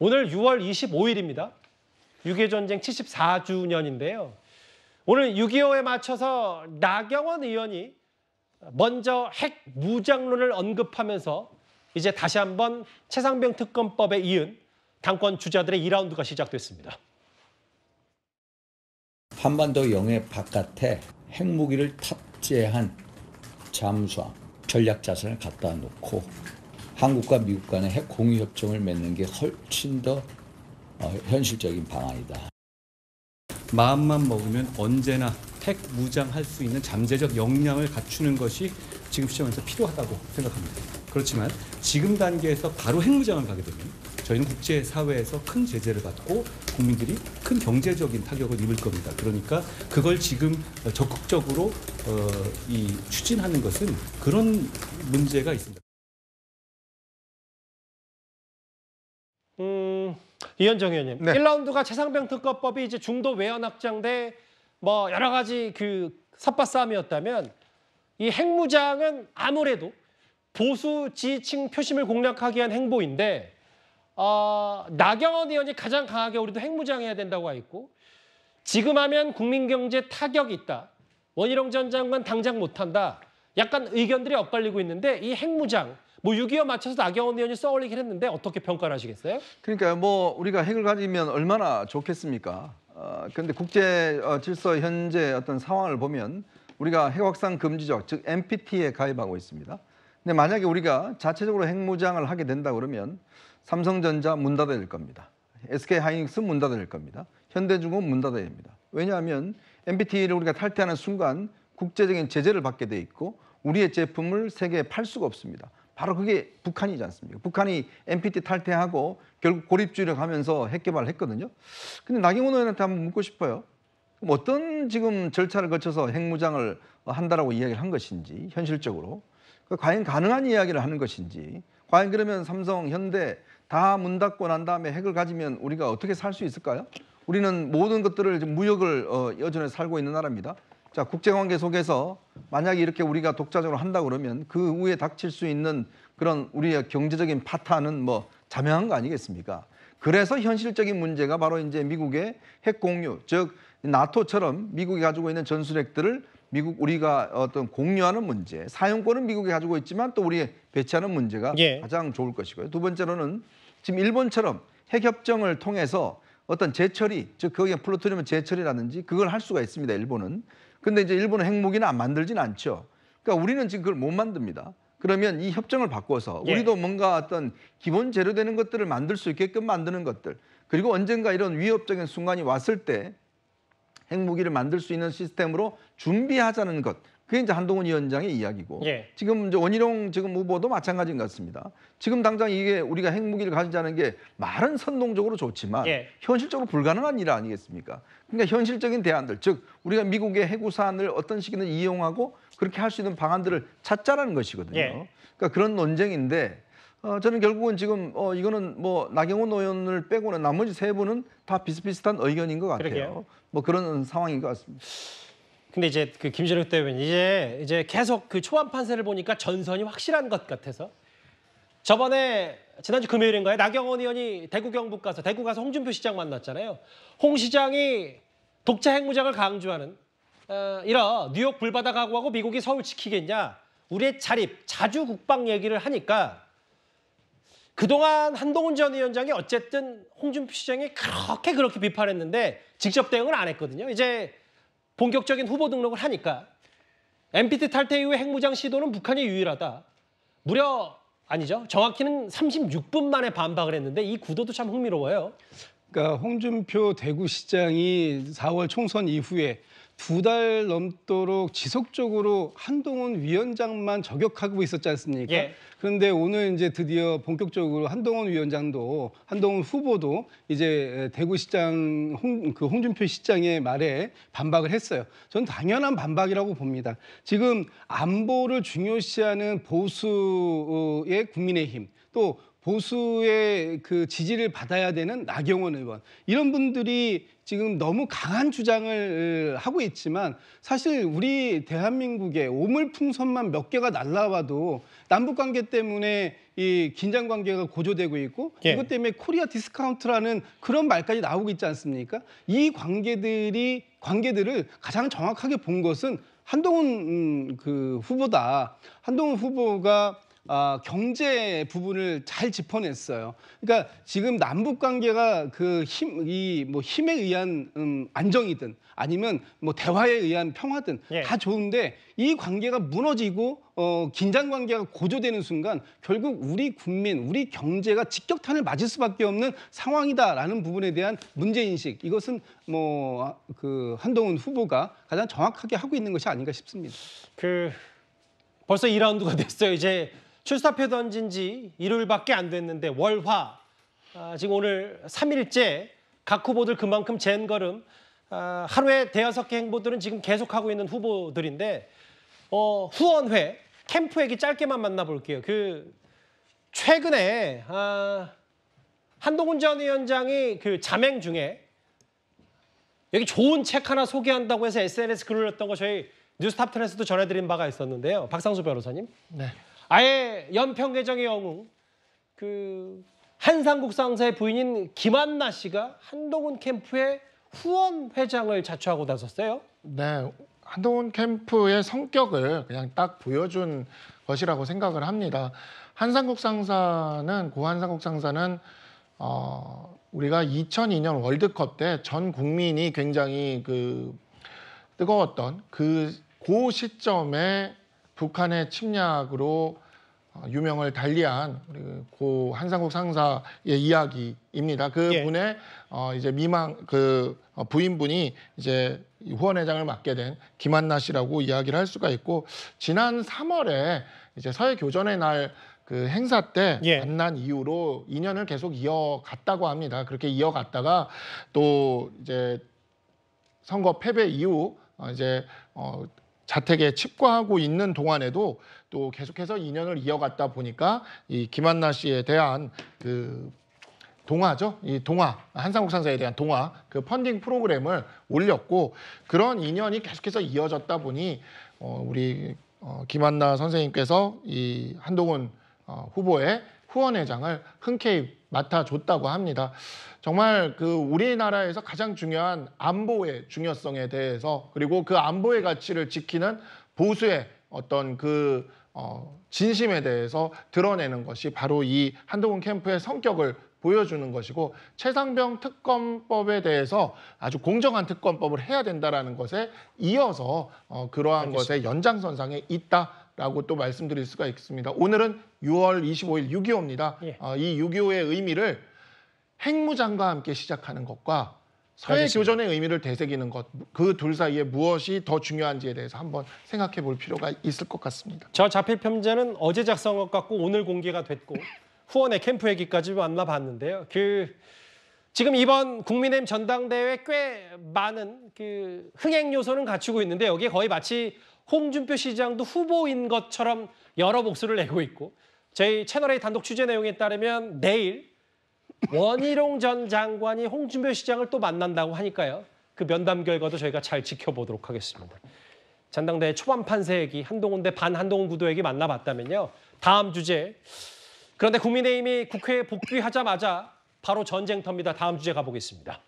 오늘 6월 25일입니다. 6.25 전쟁 74주년인데요. 오늘 6.25에 맞춰서 나경원 의원이 먼저 핵 무장론을 언급하면서 이제 다시 한번 최상병 특검법에 이은 당권 주자들의 2라운드가 시작됐습니다. 한반도 영해 바깥에 핵무기를 탑재한 잠수함 전략 자산을 갖다 놓고 한국과 미국 간의 핵 공유 협정을 맺는 게 훨씬 더 어, 현실적인 방안이다. 마음만 먹으면 언제나 핵 무장할 수 있는 잠재적 역량을 갖추는 것이 지금 시점에서 필요하다고 생각합니다. 그렇지만 지금 단계에서 바로 핵 무장을 가게 되면 저희는 국제 사회에서 큰 제재를 받고 국민들이 큰 경제적인 타격을 입을 겁니다. 그러니까 그걸 지금 적극적으로 어, 이 추진하는 것은 그런 문제가 있습니다. 음, 이현정 의원님. 네. 1라운드가 최상병 특허법이 이제 중도 외연 확장 대뭐 여러 가지 그 삿바 싸움이었다면 이 핵무장은 아무래도 보수 지지층 표심을 공략하기 위한 행보인데 어, 나경원 의원이 가장 강하게 우리도 핵무장해야 된다고 했고 지금 하면 국민 경제 타격이 있다. 원희룡 전 장관 당장 못한다. 약간 의견들이 엇갈리고 있는데 이 핵무장 뭐6.25 맞춰서 나경원 의원이 써올리긴 했는데 어떻게 평가를 하시겠어요? 그러니까 뭐 우리가 핵을 가지면 얼마나 좋겠습니까? 어, 그런데 국제 어, 질서 현재 어떤 상황을 보면 우리가 핵 확산 금지적 즉 NPT에 가입하고 있습니다. 근데 만약에 우리가 자체적으로 핵무장을 하게 된다 그러면 삼성전자 문 닫아야 겁니다. SK 하이닉스 문 닫아야 겁니다. 현대중공 문 닫아야 됩니다. 왜냐하면 NPT를 우리가 탈퇴하는 순간 국제적인 제재를 받게 돼 있고 우리의 제품을 세계에 팔 수가 없습니다. 바로 그게 북한이지 않습니까? 북한이 NPT 탈퇴하고 결국 고립주의를 가면서 핵 개발을 했거든요. 근데 나경원 의원한테 한번 묻고 싶어요. 그럼 어떤 지금 절차를 거쳐서 핵무장을 한다라고 이야기를 한 것인지 현실적으로 그 과연 가능한 이야기를 하는 것인지 과연 그러면 삼성, 현대 다 문 닫고 난 다음에 핵을 가지면 우리가 어떻게 살 수 있을까요? 우리는 모든 것들을 무역을 어, 여전히 살고 있는 나라입니다. 자, 국제관계 속에서 만약에 이렇게 우리가 독자적으로 한다 그러면 그 후에 닥칠 수 있는 그런 우리의 경제적인 파탄은 뭐 자명한 거 아니겠습니까? 그래서 현실적인 문제가 바로 이제 미국의 핵 공유, 즉 나토처럼 미국이 가지고 있는 전술핵들을 미국 우리가 어떤 공유하는 문제, 사용권은 미국이 가지고 있지만 또 우리의 배치하는 문제가 예. 가장 좋을 것이고요. 두 번째로는 지금 일본처럼 핵협정을 통해서 어떤 재처리, 즉 거기에 플루토늄 재처리라든지 그걸 할 수가 있습니다. 일본은 근데 이제 일본은 핵무기는 안 만들진 않죠. 그러니까 우리는 지금 그걸 못 만듭니다. 그러면 이 협정을 바꿔서 예. 우리도 예. 뭔가 어떤 기본 재료 되는 것들을 만들 수 있게끔 만드는 것들 그리고 언젠가 이런 위협적인 순간이 왔을 때 핵무기를 만들 수 있는 시스템으로 준비하자는 것 그게 이제 한동훈 위원장의 이야기고 예. 지금 이제 원희룡 지금 후보도 마찬가지인 것 같습니다. 지금 당장 이게 우리가 핵무기를 가지자는 게 말은 선동적으로 좋지만 예. 현실적으로 불가능한 일 아니겠습니까? 그러니까 현실적인 대안들 즉 우리가 미국의 핵우산을 어떤 식이든 이용하고 그렇게 할 수 있는 방안들을 찾자라는 것이거든요. 예. 그러니까 그런 논쟁인데 어, 저는 결국은 지금 어, 이거는 뭐 나경원 의원을 빼고는 나머지 세 분은 다 비슷비슷한 의견인 것 같아요. 그러게요. 뭐 그런 상황인 것 같습니다. 근데 이제 그김재욱 대변인 이제 이제 계속 그 초반 판세를 보니까 전선이 확실한 것 같아서 저번에 지난주 금요일인가요? 나경원 의원이 대구 경북 가서 대구 가서 홍준표 시장 만났잖아요. 홍 시장이 독자 핵무장을 강조하는 어, 이런 뉴욕 불바다 각오하고 미국이 서울 지키겠냐 우리의 자립 자주 국방 얘기를 하니까 그동안 한동훈 전 위원장이 어쨌든 홍준표 시장이 그렇게 그렇게 비판했는데 직접 대응을 안 했거든요. 이제 본격적인 후보 등록을 하니까 MPT 탈퇴 이후의 핵무장 시도는 북한이 유일하다. 무려 아니죠. 정확히는 36분 만에 반박을 했는데 이 구도도 참 흥미로워요. 그러니까 홍준표 대구시장이 4월 총선 이후에 두달 넘도록 지속적으로 한동훈 위원장만 저격하고 있었지 않습니까? 예. 그런데 오늘 이제 드디어 본격적으로 한동훈 위원장도 한동훈 후보도 이제 대구시장 홍, 그 홍준표 시장의 말에 반박을 했어요. 저는 당연한 반박이라고 봅니다. 지금 안보를 중요시하는 보수의 국민의힘 또 보수의 그 지지를 받아야 되는 나경원 의원 이런 분들이 지금 너무 강한 주장을 어, 하고 있지만 사실 우리 대한민국의 오물풍선만 몇 개가 날라와도 남북 관계 때문에 이 긴장 관계가 고조되고 있고 예. 이것 때문에 코리아 디스카운트라는 그런 말까지 나오고 있지 않습니까? 이 관계들이 관계들을 가장 정확하게 본 것은 한동훈 음, 그 후보다 한동훈 후보가 아, 경제 부분을 잘 짚어냈어요. 그러니까 지금 남북 관계가 그 힘 이 뭐 힘에 의한 음, 안정이든 아니면 뭐 대화에 의한 평화든 예. 다 좋은데 이 관계가 무너지고 어, 긴장 관계가 고조되는 순간 결국 우리 국민, 우리 경제가 직격탄을 맞을 수밖에 없는 상황이다라는 부분에 대한 문제 인식 이것은 뭐그 아, 한동훈 후보가 가장 정확하게 하고 있는 것이 아닌가 싶습니다. 그 벌써 2라운드가 됐어요. 이제 출사표 던진 지 일요일밖에 안 됐는데 월화 아, 지금 오늘 3일째 각 후보들 그만큼 잰 걸음 아, 하루에 대여섯 개 행보들은 지금 계속하고 있는 후보들인데 어, 후원회 캠프 얘기 짧게만 만나볼게요. 그 최근에 아, 한동훈 전 위원장이 그 자맹 중에 여기 좋은 책 하나 소개한다고 해서 SNS 글을 올렸던 거 저희 뉴스탑트에서도 전해드린 바가 있었는데요. 박상수 변호사님. 네. 아예 연평계정의 영웅 그 한상국상사의 부인인 김한나 씨가 한동훈 캠프의 후원 회장을 자처하고 나섰어요. 네, 한동훈 캠프의 성격을 그냥 딱 보여준 것이라고 생각을 합니다. 한상국 상사는 고한상국 상사는 어, 우리가 2002년 월드컵 때 전 국민이 굉장히 그 뜨거웠던 그 고 시점에 북한의 침략으로 어, 유명을 달리한 우리 고 한상국 상사의 이야기입니다. 그분의 예. 어 이제 미망 그 어, 부인분이 이제 후원회장을 맡게 된 김한나 씨라고 이야기를 할 수가 있고 지난 3월에 이제 서해 교전의 날 그 행사 때 예. 만난 이후로 인연을 계속 이어갔다고 합니다. 그렇게 이어갔다가 또 이제 선거 패배 이후 어 이제 어 자택에 칩과하고 있는 동안에도 또 계속해서 인연을 이어갔다 보니까 이 김한나 씨에 대한 그 동화죠. 이 동화, 한상욱 상사에 대한 동화, 그 펀딩 프로그램을 올렸고 그런 인연이 계속해서 이어졌다 보니 어, 우리 어, 김한나 선생님께서 이 한동훈 어, 후보의 후원회장을 흔쾌히 맡아줬다고 합니다. 정말 그 우리나라에서 가장 중요한 안보의 중요성에 대해서 그리고 그 안보의 가치를 지키는 보수의 어떤 그 어, 진심에 대해서 드러내는 것이 바로 이 한동훈 캠프의 성격을 보여주는 것이고 최상병 특검법에 대해서 아주 공정한 특검법을 해야 된다라는 것에 이어서 어, 그러한 알겠습니다. 것의 연장선상에 있다. 라고 또 말씀드릴 수가 있습니다. 오늘은 6월 25일 6.25입니다. 예. 어, 이 6.25의 의미를 핵무장과 함께 시작하는 것과 서해 알겠 교전의 의미를 되새기는 것, 그 둘 사이에 무엇이 더 중요한지에 대해서 한번 생각해 볼 필요가 있을 것 같습니다. 저 자필 편제는 어제 작성한것같고 오늘 공개가 됐고 후원의 캠프 얘기까지 만나봤는데요. 그 지금 이번 국민의힘 전당대회 꽤 많은 그 흥행 요소는 갖추고 있는데 여기에 거의 마치 홍준표 시장도 후보인 것처럼 여러 목소를 리 내고 있고 저희 채널의 단독 취재 내용에 따르면 내일 원희룡 전 장관이 홍준표 시장을 또 만난다고 하니까요. 그 면담 결과도 저희가 잘 지켜보도록 하겠습니다. 전당대회 초반 판세 얘기 한동훈 대 반 한동훈 구도 얘기 만나봤다면요. 다음 주제. 그런데 국민의힘이 국회에 복귀하자마자 바로 전쟁터입니다. 다음 주제 가보겠습니다.